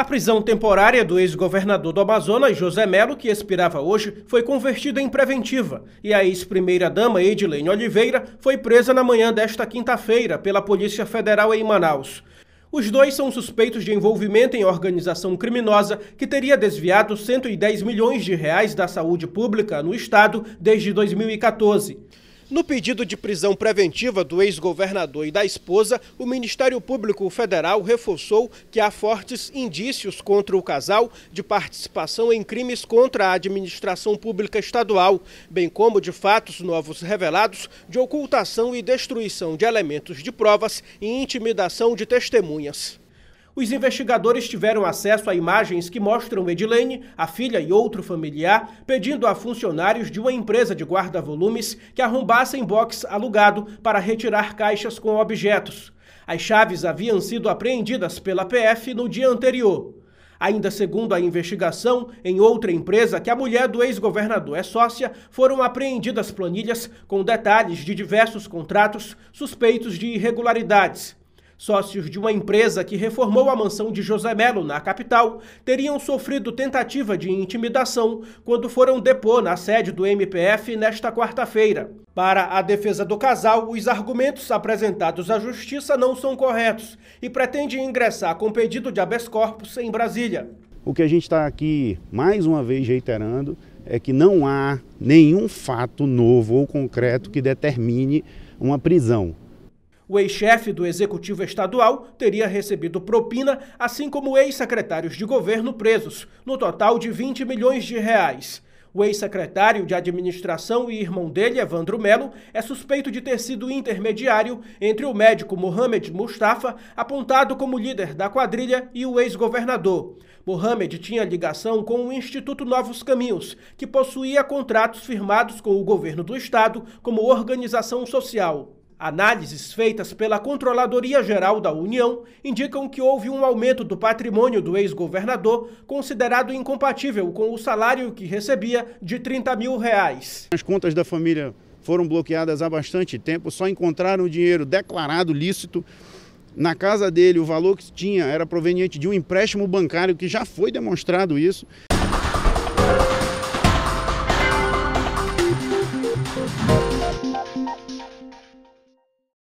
A prisão temporária do ex-governador do Amazonas, José Melo, que expirava hoje, foi convertida em preventiva e a ex-primeira-dama Edilene Oliveira foi presa na manhã desta quinta-feira pela Polícia Federal em Manaus. Os dois são suspeitos de envolvimento em organização criminosa que teria desviado 110 milhões de reais da saúde pública no estado desde 2014. No pedido de prisão preventiva do ex-governador e da esposa, o Ministério Público Federal reforçou que há fortes indícios contra o casal de participação em crimes contra a administração pública estadual, bem como de fatos novos revelados de ocultação e destruição de elementos de provas e intimidação de testemunhas. Os investigadores tiveram acesso a imagens que mostram Edilene, a filha e outro familiar, pedindo a funcionários de uma empresa de guarda-volumes que arrombassem box alugado para retirar caixas com objetos. As chaves haviam sido apreendidas pela PF no dia anterior. Ainda segundo a investigação, em outra empresa que a mulher do ex-governador é sócia, foram apreendidas planilhas com detalhes de diversos contratos suspeitos de irregularidades. Sócios de uma empresa que reformou a mansão de José Melo, na capital, teriam sofrido tentativa de intimidação quando foram depor na sede do MPF nesta quarta-feira. Para a defesa do casal, os argumentos apresentados à justiça não são corretos e pretende ingressar com pedido de habeas corpus em Brasília. O que a gente está aqui, mais uma vez, reiterando é que não há nenhum fato novo ou concreto que determine uma prisão. O ex-chefe do Executivo Estadual teria recebido propina, assim como ex-secretários de governo presos, no total de 20 milhões de reais. O ex-secretário de administração e irmão dele, Evandro Melo, é suspeito de ter sido intermediário entre o médico Mohamed Mustafa, apontado como líder da quadrilha, e o ex-governador. Mohamed tinha ligação com o Instituto Novos Caminhos, que possuía contratos firmados com o governo do estado como organização social. Análises feitas pela Controladoria Geral da União indicam que houve um aumento do patrimônio do ex-governador, considerado incompatível com o salário que recebia de 30 mil reais. As contas da família foram bloqueadas há bastante tempo, só encontraram o dinheiro declarado lícito. Na casa dele, o valor que tinha era proveniente de um empréstimo bancário, que já foi demonstrado isso.